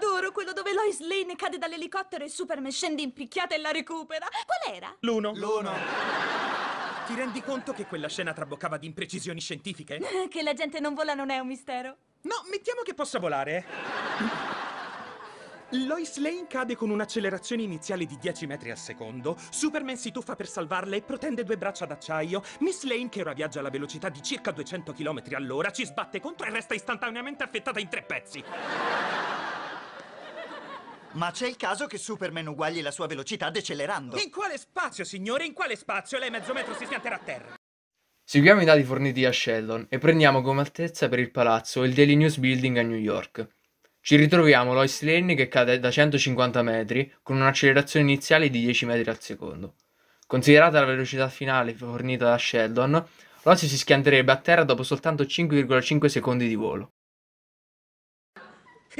Adoro quello dove Lois Lane cade dall'elicottero e Superman scende in picchiata e la recupera. Qual era? L'uno. L'uno. Ti rendi conto che quella scena traboccava di imprecisioni scientifiche? che la gente non vola non è un mistero. No, mettiamo che possa volare. Lois Lane cade con un'accelerazione iniziale di 10 metri al secondo, Superman si tuffa per salvarla e protende due braccia d'acciaio, Miss Lane, che ora viaggia alla velocità di circa 200 km all'ora, ci sbatte contro e resta istantaneamente affettata in tre pezzi. Ma c'è il caso che Superman uguagli la sua velocità decelerando. In quale spazio, signore? In quale spazio? Lei mezzo metro si schianterà a terra. Seguiamo i dati forniti a Sheldon e prendiamo come altezza per il palazzo il Daily News Building a New York. Ci ritroviamo Lois Lane che cade da 150 metri con un'accelerazione iniziale di 10 metri al secondo. Considerata la velocità finale fornita da Sheldon, Lois si schianterebbe a terra dopo soltanto 5,5 secondi di volo.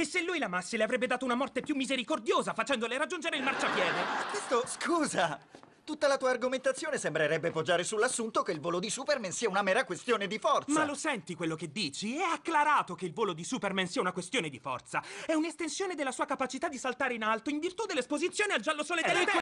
E se lui l'amasse le avrebbe dato una morte più misericordiosa facendole raggiungere il marciapiede. Questo, scusa, Tutta la tua argomentazione sembrerebbe poggiare sull'assunto che il volo di Superman sia una mera questione di forza. Ma lo senti quello che dici? È acclarato che il volo di Superman sia una questione di forza. È un'estensione della sua capacità di saltare in alto in virtù dell'esposizione al giallo sole eh, delle terre.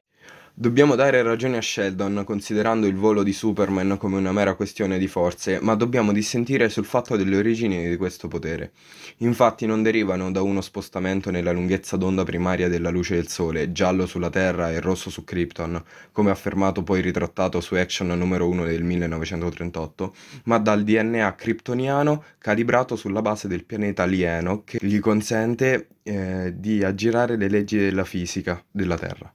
Dobbiamo dare ragione a Sheldon considerando il volo di Superman come una mera questione di forze, ma dobbiamo dissentire sul fatto delle origini di questo potere. Infatti non derivano da uno spostamento nella lunghezza d'onda primaria della luce del Sole, giallo sulla Terra e rosso su Krypton, come affermato poi ritrattato su Action numero 1 del 1938, ma dal DNA kryptoniano calibrato sulla base del pianeta alieno che gli consente eh, di aggirare le leggi della fisica della Terra.